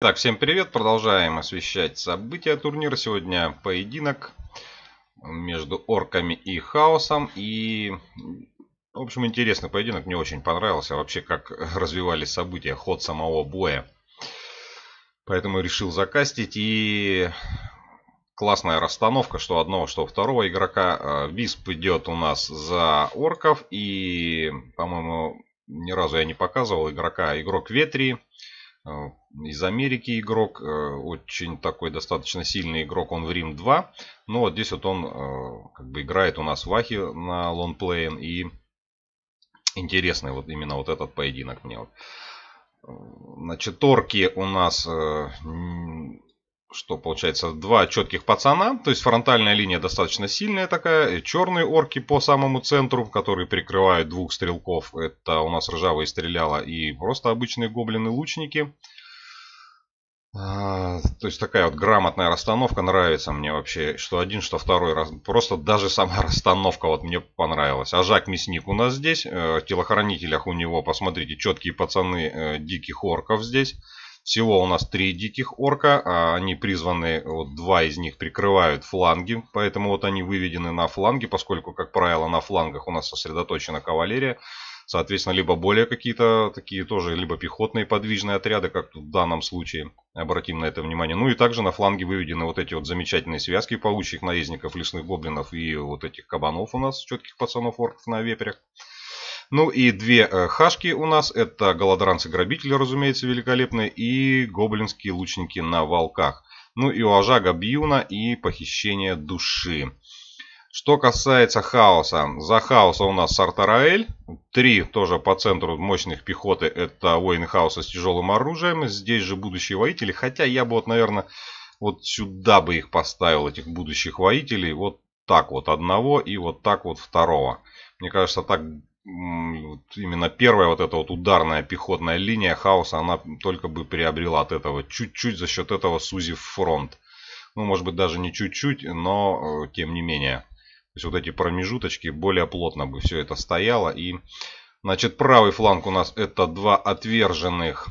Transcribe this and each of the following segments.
Так, всем привет. Продолжаем освещать события турнира. Сегодня поединок между орками и хаосом. И, в общем, интересный поединок. Мне очень понравился вообще, как развивались события, ход самого боя. Поэтому решил закастить. И классная расстановка, что одного, что второго игрока. А, Висп идет у нас за орков. И, по-моему, ни разу я не показывал игрока. Игрок Ветрии из Америки игрок, э, очень такой достаточно сильный игрок, он в Рим 2. Но ну, вот здесь вот он э, как бы играет у нас в Ахе на лонплее. И интересный вот именно вот этот поединок мне вот. Значит, торки у нас, э, что получается, два четких пацана. То есть фронтальная линия достаточно сильная такая. Черные орки по самому центру, которые прикрывают двух стрелков. Это у нас ржавые стреляла и просто обычные гоблины-лучники. А, то есть такая вот грамотная расстановка нравится мне вообще, что один, что второй раз. Просто даже сама расстановка вот мне понравилась. А Жак Мясник у нас здесь, э, в телохранителях у него, посмотрите, четкие пацаны э, диких орков здесь. Всего у нас три диких орка, а они призваны, вот два из них прикрывают фланги, поэтому вот они выведены на фланги, поскольку, как правило, на флангах у нас сосредоточена кавалерия. Соответственно, либо более какие-то такие тоже, либо пехотные подвижные отряды, как в данном случае. Обратим на это внимание. Ну и также на фланге выведены вот эти вот замечательные связки паучьих наездников, лесных гоблинов и вот этих кабанов у нас, четких пацанов орков на вепрях. Ну и две э, хашки у нас. Это голодранцы-грабители, разумеется, великолепные. И гоблинские лучники на волках. Ну и у Ажага Бьюна и похищение души. Что касается хаоса, за хаоса у нас Сартараэль, три тоже по центру мощных пехоты, это воины хаоса с тяжелым оружием, здесь же будущие воители, хотя я бы вот, наверное, вот сюда бы их поставил, этих будущих воителей, вот так вот одного и вот так вот второго. Мне кажется, так именно первая вот эта вот ударная пехотная линия хаоса, она только бы приобрела от этого, чуть-чуть за счет этого сузив фронт. Ну, может быть, даже не чуть-чуть, но э, тем не менее есть вот эти промежуточки, более плотно бы все это стояло. И, значит, правый фланг у нас это два отверженных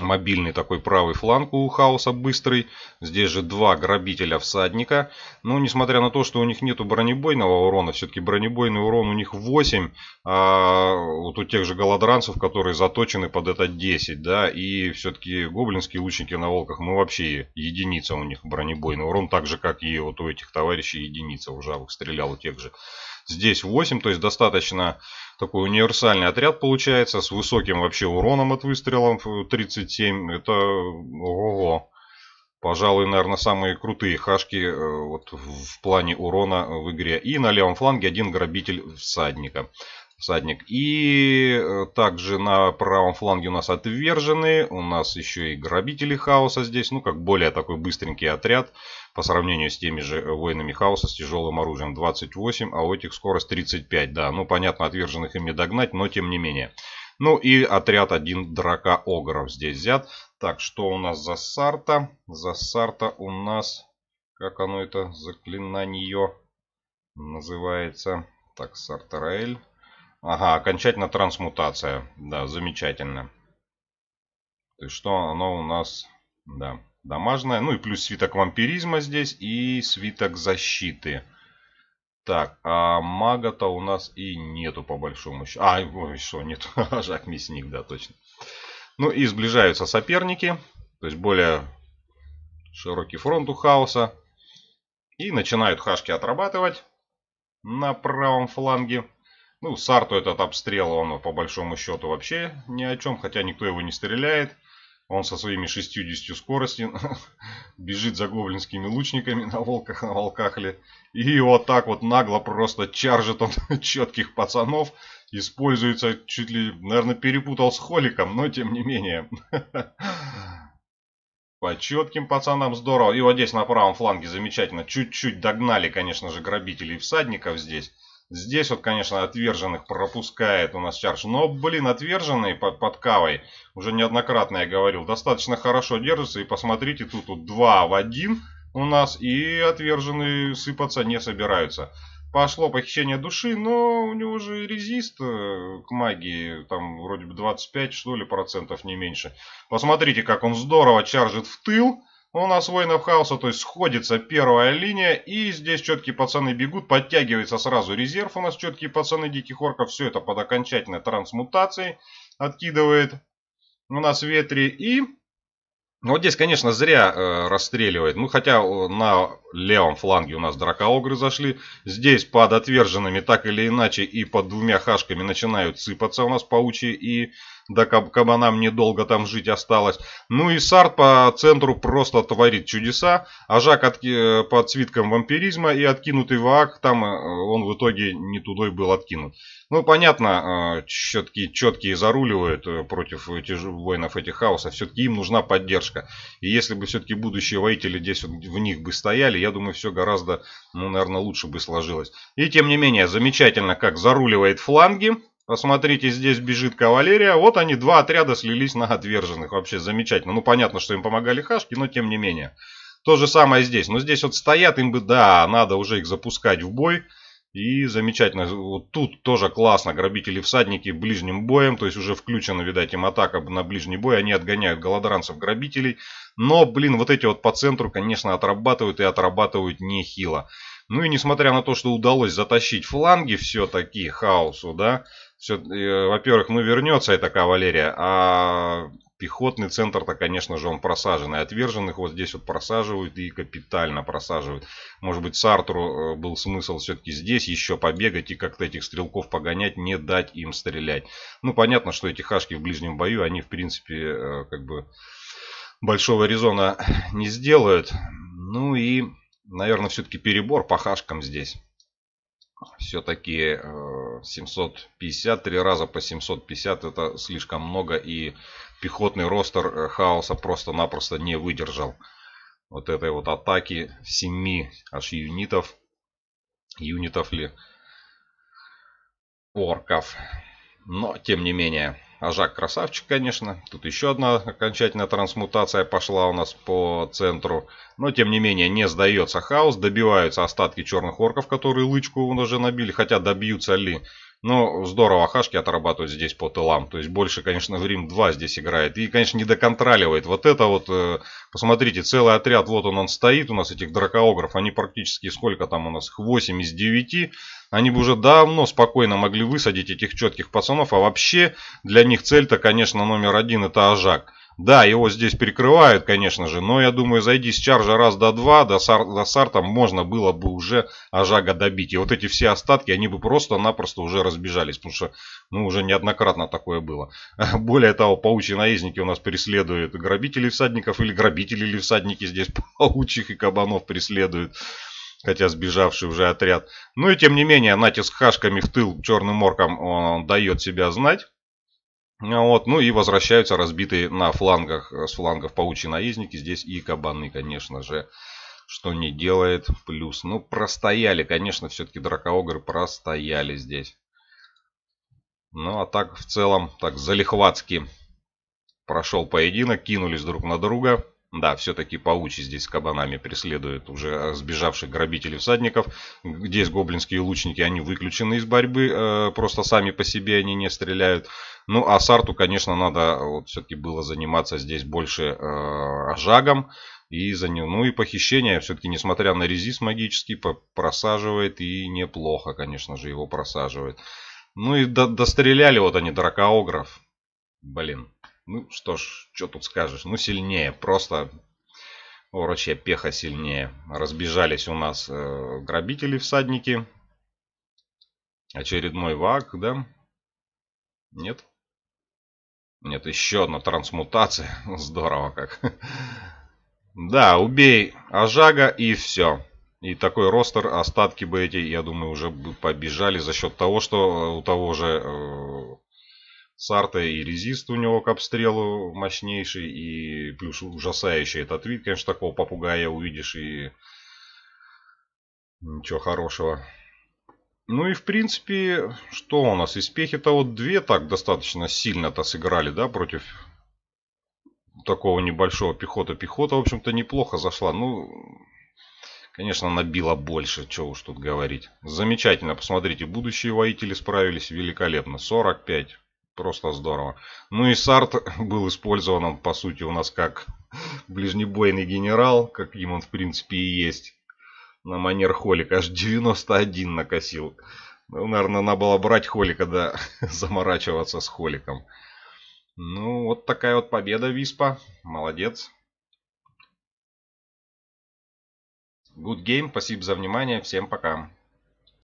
Мобильный такой правый фланг у Хауса быстрый. Здесь же два грабителя всадника. Но несмотря на то, что у них нету бронебойного урона, все-таки бронебойный урон у них 8. А вот у тех же голодранцев, которые заточены под это 10. да, И все-таки гоблинские лучники на волках, мы вообще единица у них бронебойный урон. Так же, как и вот у этих товарищей единица. У жавых стрелял у тех же. Здесь 8, то есть достаточно такой универсальный отряд получается, с высоким вообще уроном от выстрелов 37, э, это ого. Пожалуй, наверное, самые крутые хашки э, вот, в плане урона в игре. И на левом фланге один грабитель всадника всадник. И э, также на правом фланге у нас отверженные, У нас еще и грабители хаоса здесь. Ну, как более такой быстренький отряд по сравнению с теми же воинами хаоса с тяжелым оружием 28, а у этих скорость 35. Да, ну, понятно, отверженных им не догнать, но тем не менее. Ну и отряд один драка огров здесь взят. Так, что у нас за сарта? За сарта у нас... Как оно это? Заклинание называется. Так, Сартараэль. Ага, окончательно трансмутация. Да, замечательно. То есть что оно у нас... Да, домашнее. Ну и плюс свиток вампиризма здесь и свиток защиты. Так, а мага-то у нас и нету по большому счету. А, ой, что, нет, Жак Мясник, да, точно. Ну и сближаются соперники. То есть более широкий фронт у хаоса. И начинают хашки отрабатывать на правом фланге. Ну, Сарту этот обстрел, он по большому счету вообще ни о чем, хотя никто его не стреляет. Он со своими 60 скорости бежит за гоблинскими лучниками на волках, на волках ли, И вот так вот нагло просто чаржит он четких пацанов. Используется чуть ли, наверное, перепутал с холиком, но тем не менее. По четким пацанам здорово. И вот здесь на правом фланге замечательно. Чуть-чуть догнали, конечно же, грабителей и всадников здесь. Здесь вот, конечно, отверженных пропускает у нас чарш. Но, блин, отверженные под, под кавой, уже неоднократно я говорил, достаточно хорошо держатся. И посмотрите, тут, тут 2 в 1 у нас, и отверженные сыпаться не собираются. Пошло похищение души, но у него же резист э, к магии, там вроде бы 25 что ли процентов, не меньше. Посмотрите, как он здорово чаржит в тыл. Ну, у нас воинов хаоса, то есть сходится первая линия, и здесь четкие пацаны бегут, подтягивается сразу резерв, у нас четкие пацаны диких орков, все это под окончательной трансмутацией откидывает у нас ветри, и вот здесь, конечно, зря э, расстреливает. Ну, хотя на левом фланге у нас дракоогры зашли. Здесь под отверженными так или иначе и под двумя хашками начинают сыпаться у нас паучи и да каб кабанам недолго там жить осталось. Ну и Сарт по центру просто творит чудеса. А Жак отки... Э, по цветкам вампиризма и откинутый Вак там э, он в итоге не тудой был откинут. Ну, понятно, все-таки э, четкие заруливают против теж... воинов этих хаоса. Все-таки им нужна поддержка. И если бы все-таки будущие воители здесь вот в них бы стояли, я думаю, все гораздо, ну, наверное, лучше бы сложилось. И тем не менее, замечательно, как заруливает фланги Посмотрите, здесь бежит кавалерия. Вот они, два отряда слились на отверженных. Вообще замечательно. Ну, понятно, что им помогали хашки, но тем не менее. То же самое здесь. Но здесь вот стоят, им бы, да, надо уже их запускать в бой. И замечательно. Вот тут тоже классно. Грабители-всадники ближним боем. То есть уже включена, видать, им атака на ближний бой. Они отгоняют голодранцев-грабителей. Но, блин, вот эти вот по центру, конечно, отрабатывают и отрабатывают нехило. Ну и несмотря на то, что удалось затащить фланги все-таки хаосу, да, Э, во-первых, ну вернется эта кавалерия, а пехотный центр-то, конечно же, он просажен. И отверженных вот здесь вот просаживают и капитально просаживают. Может быть, Сартру э, был смысл все-таки здесь еще побегать и как-то этих стрелков погонять, не дать им стрелять. Ну, понятно, что эти хашки в ближнем бою, они, в принципе, э, как бы большого резона не сделают. Ну и, наверное, все-таки перебор по хашкам здесь. Все-таки 750, три раза по 750 это слишком много, и пехотный ростер э, хаоса просто-напросто не выдержал вот этой вот атаки 7 аж юнитов, юнитов ли, орков. Но, тем не менее, Ажак красавчик, конечно. Тут еще одна окончательная трансмутация пошла у нас по центру. Но, тем не менее, не сдается хаос. Добиваются остатки черных орков, которые лычку уже набили. Хотя добьются ли, но ну, здорово Ахашки отрабатывают здесь по тылам. То есть больше, конечно, в Рим-2 здесь играет. И, конечно, не доконтроливает. Вот это вот, э, посмотрите, целый отряд, вот он, он стоит у нас, этих дракоограф. Они практически, сколько там у нас, 8 из 9. Они бы уже давно спокойно могли высадить этих четких пацанов. А вообще для них цель-то, конечно, номер один это Ажак. Да, его здесь перекрывают, конечно же, но я думаю, зайди с чаржа раз до два, до, сар, до сарта можно было бы уже Ажага добить. И вот эти все остатки, они бы просто-напросто уже разбежались, потому что, ну, уже неоднократно такое было. Более того, паучьи наездники у нас преследуют грабителей всадников, или грабители или всадники здесь паучих и кабанов преследуют хотя сбежавший уже отряд. Ну и тем не менее, натиск хашками в тыл черным оркам он дает себя знать. А, вот, ну и возвращаются разбитые на флангах, э, с флангов паучьи наездники. Здесь и кабаны, конечно же, что не делает плюс. Ну, простояли, конечно, все-таки дракоогры простояли здесь. Ну, а так, в целом, так, залихватски прошел поединок, кинулись друг на друга. Да, все-таки паучи здесь кабанами преследуют уже сбежавших грабителей всадников. Здесь гоблинские лучники, они выключены из борьбы, э, просто сами по себе они не стреляют. Ну, а Сарту, конечно, надо вот все-таки было заниматься здесь больше э, жагом. И за ним, ну и похищение, все-таки, несмотря на резист магический, просаживает и неплохо, конечно же, его просаживает. Ну и до достреляли вот они дракоограф. Блин. Ну что ж, что тут скажешь. Ну сильнее, просто урочья пеха сильнее. Разбежались у нас э, грабители-всадники. Очередной ваг, да? Нет? Нет, еще одна трансмутация. Здорово как. Да, убей Ажага и все. И такой ростер, остатки бы эти, я думаю, уже побежали за счет того, что э, у того же э, Сарта и резист у него к обстрелу мощнейший, и плюс ужасающий этот вид, конечно, такого попугая увидишь, и ничего хорошего. Ну и в принципе, что у нас? Из пехи-то вот две так достаточно сильно-то сыграли, да, против такого небольшого пехота. Пехота, в общем-то, неплохо зашла. Ну, конечно, набила больше, чего уж тут говорить. Замечательно, посмотрите, будущие воители справились великолепно. 45 просто здорово. Ну и Сарт был использован, он, по сути, у нас как ближнебойный генерал, каким он, в принципе, и есть. На манер Холика аж 91 накосил. Ну, наверное, надо было брать Холика, да, заморачиваться с Холиком. Ну, вот такая вот победа Виспа. Молодец. Good game, спасибо за внимание, всем пока.